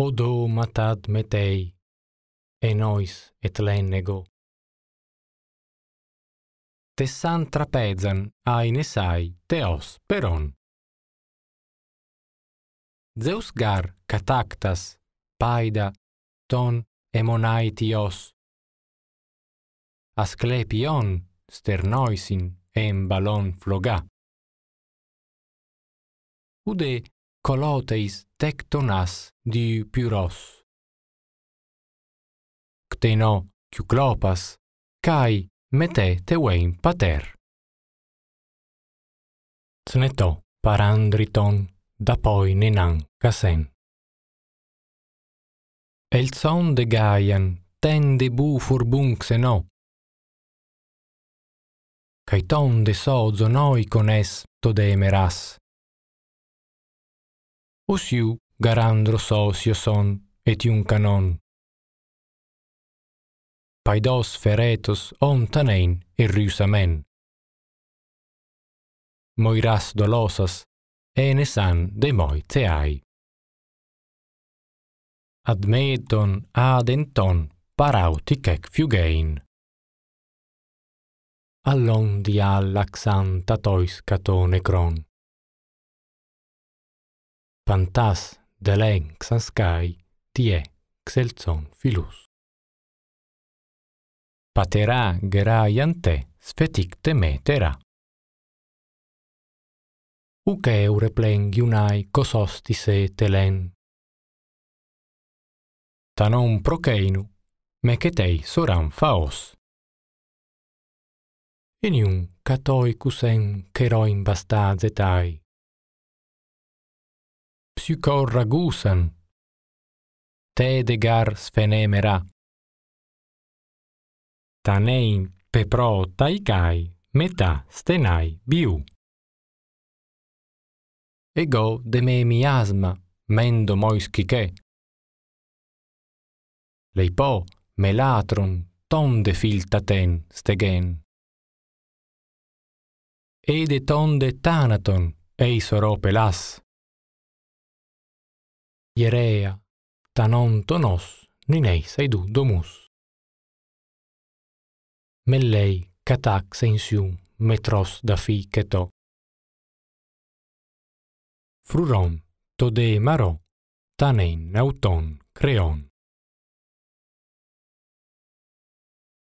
O do matad metei, e nois et lennego. Tessan trapezan, ai inesai teos peron. Zeus gar catactas, paida, ton emonaitios. Asclepion sternoisin em balon floga. Ude coloteis Tectonas di Pyros. Cteno Kyuklopas, Kai Mete Tewein Pater. Tsneto Parandriton da poi Nenan Kasen. Elson de Gaian tende bu furbun xeno. Caiton de sozo noi cones todemeras. us iu garandro sosio son et iun canon. Paidos feretos ontanein errius amen. Moiras dolosas, enes san de moi teai. Admeton adenton parauti ec fugein. Allon dia laxanta tois catone cron. pantas delen xascai tie xelzon filus. Patera geraiante sfeticte metera. Uc eure plen giunai cosostise telen. Tanon proceinu, mecetei soran faos. Inium catoicusen ceroin bastazetai psychor ragusan te de gar sphenemera tanei pe pro meta stenai biu ego de me miasma mendo mois Leipo che le ton de filta ten stegen e de ton de tanaton eis oropelas ierea, tanon tonos, ninei saidu domus. Mellei catax ensiu metros da fi keto. Fruron, tode maro, tanen auton creon.